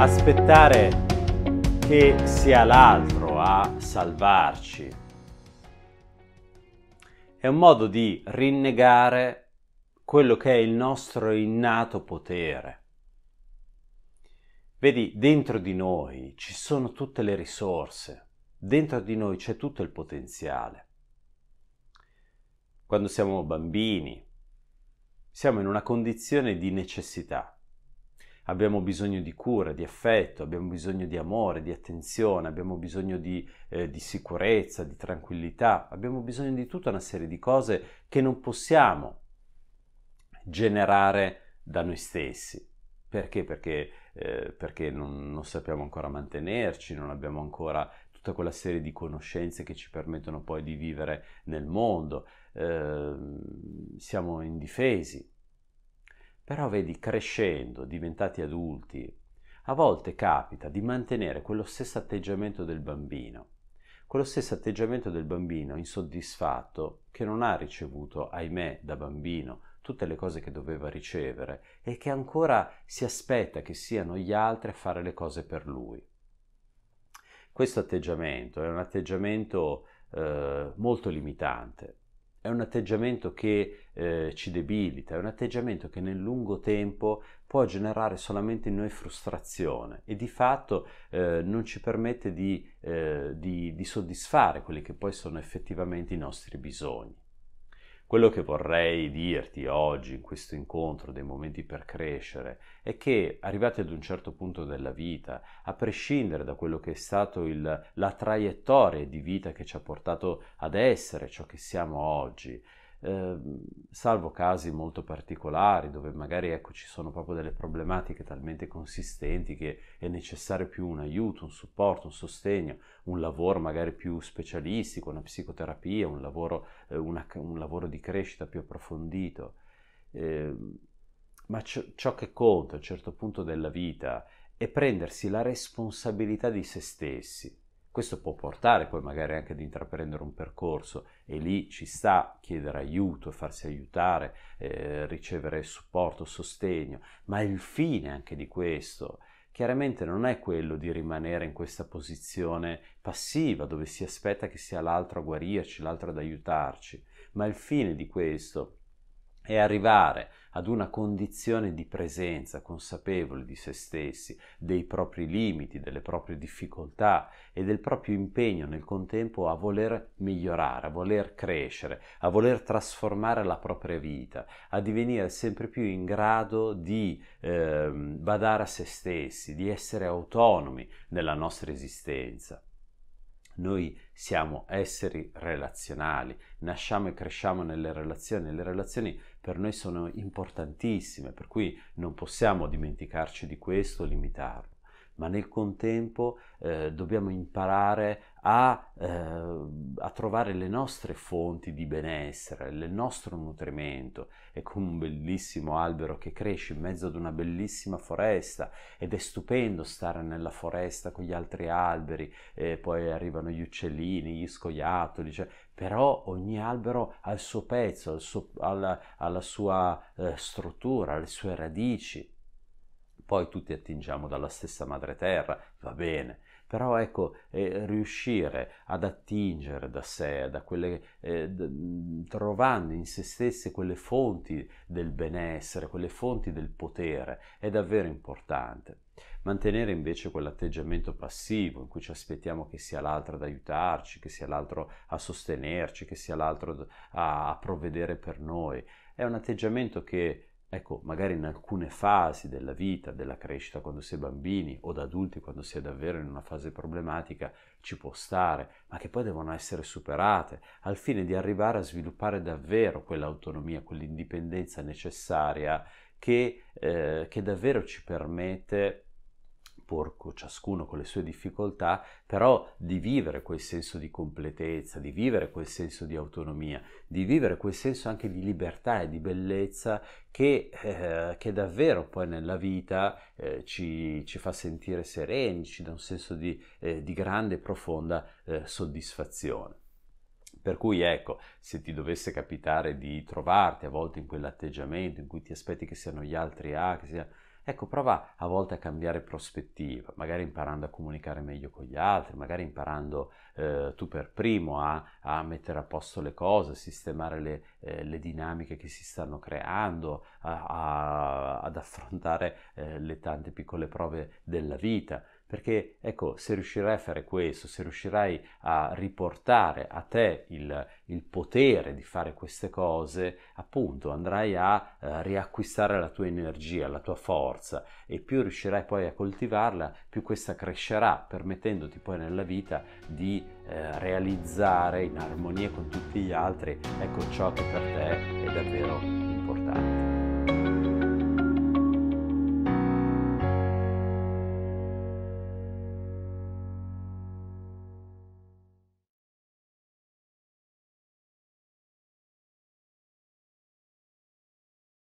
aspettare che sia l'altro a salvarci. È un modo di rinnegare quello che è il nostro innato potere. Vedi, dentro di noi ci sono tutte le risorse, dentro di noi c'è tutto il potenziale. Quando siamo bambini, siamo in una condizione di necessità abbiamo bisogno di cura, di affetto, abbiamo bisogno di amore, di attenzione, abbiamo bisogno di, eh, di, sicurezza, di tranquillità, abbiamo bisogno di tutta una serie di cose che non possiamo generare da noi stessi. Perché? Perché, eh, perché non, non sappiamo ancora mantenerci, non abbiamo ancora tutta quella serie di conoscenze che ci permettono poi di vivere nel mondo, eh, siamo indifesi. Però vedi, crescendo, diventati adulti, a volte capita di mantenere quello stesso atteggiamento del bambino, quello stesso atteggiamento del bambino insoddisfatto che non ha ricevuto, ahimè, da bambino tutte le cose che doveva ricevere e che ancora si aspetta che siano gli altri a fare le cose per lui. Questo atteggiamento è un atteggiamento eh, molto limitante è un atteggiamento che eh, ci debilita, è un atteggiamento che nel lungo tempo può generare solamente in noi frustrazione e di fatto eh, non ci permette di, eh, di, di soddisfare quelli che poi sono effettivamente i nostri bisogni. Quello che vorrei dirti oggi in questo incontro dei momenti per crescere è che arrivati ad un certo punto della vita, a prescindere da quello che è stato il, la traiettoria di vita che ci ha portato ad essere ciò che siamo oggi, Ehm, salvo casi molto particolari dove magari ecco, ci sono proprio delle problematiche talmente consistenti che è necessario più un aiuto, un supporto, un sostegno, un lavoro magari più specialistico, una psicoterapia, un lavoro, eh, una, un lavoro di crescita più approfondito. Eh, ma c- ciò che conta a un certo punto della vita è prendersi la responsabilità di se stessi questo può portare poi magari anche ad intraprendere un percorso e lì ci sta chiedere aiuto, farsi aiutare, eh, ricevere supporto, sostegno, ma il fine anche di questo chiaramente non è quello di rimanere in questa posizione passiva dove si aspetta che sia l'altro a guarirci, l'altro ad aiutarci, ma il fine di questo e arrivare ad una condizione di presenza consapevole di se stessi, dei propri limiti, delle proprie difficoltà e del proprio impegno nel contempo a voler migliorare, a voler crescere, a voler trasformare la propria vita, a divenire sempre più in grado di eh, badare a se stessi, di essere autonomi nella nostra esistenza. Noi siamo esseri relazionali, nasciamo e cresciamo nelle relazioni, le relazioni per noi sono importantissime, per cui non possiamo dimenticarci di questo, limitarlo ma nel contempo eh, dobbiamo imparare a, eh, a, trovare le nostre fonti di benessere, il nostro nutrimento. È come un bellissimo albero che cresce in mezzo ad una bellissima foresta ed è stupendo stare nella foresta con gli altri alberi, poi arrivano gli uccellini, gli scoiattoli, cioè, però ogni albero ha il suo pezzo, il suo, alla, alla, sua eh, struttura, le sue radici poi tutti attingiamo dalla stessa madre terra, va bene, però ecco, eh, riuscire ad attingere da sé, da quelle, eh, d- trovando in se stesse quelle fonti del benessere, quelle fonti del potere, è davvero importante. Mantenere invece quell'atteggiamento passivo in cui ci aspettiamo che sia l'altro ad aiutarci, che sia l'altro a sostenerci, che sia l'altro a, a provvedere per noi, è un atteggiamento che Ecco, magari in alcune fasi della vita, della crescita quando si è bambini o da adulti quando si è davvero in una fase problematica, ci può stare, ma che poi devono essere superate al fine di arrivare a sviluppare davvero quell'autonomia, quell'indipendenza necessaria che, eh, che davvero ci permette porco, ciascuno con le sue difficoltà, però di vivere quel senso di completezza, di vivere quel senso di autonomia, di vivere quel senso anche di libertà e di bellezza che, eh, che davvero poi nella vita eh, ci, ci, fa sentire sereni, ci dà un senso di, eh, di grande e profonda eh, soddisfazione. Per cui ecco, se ti dovesse capitare di trovarti a volte in quell'atteggiamento in cui ti aspetti che siano gli altri A, che siano Ecco, prova a volte a cambiare prospettiva, magari imparando a comunicare meglio con gli altri, magari imparando eh, tu per primo a, a, mettere a posto le cose, a sistemare le, eh, le dinamiche che si stanno creando, a, a, ad affrontare eh, le tante piccole prove della vita. Perché ecco, se riuscirai a fare questo, se riuscirai a riportare a te il, il potere di fare queste cose, appunto andrai a eh, riacquistare la tua energia, la tua forza e più riuscirai poi a coltivarla, più questa crescerà, permettendoti poi nella vita di eh, realizzare in armonia con tutti gli altri, ecco ciò che per te è davvero importante.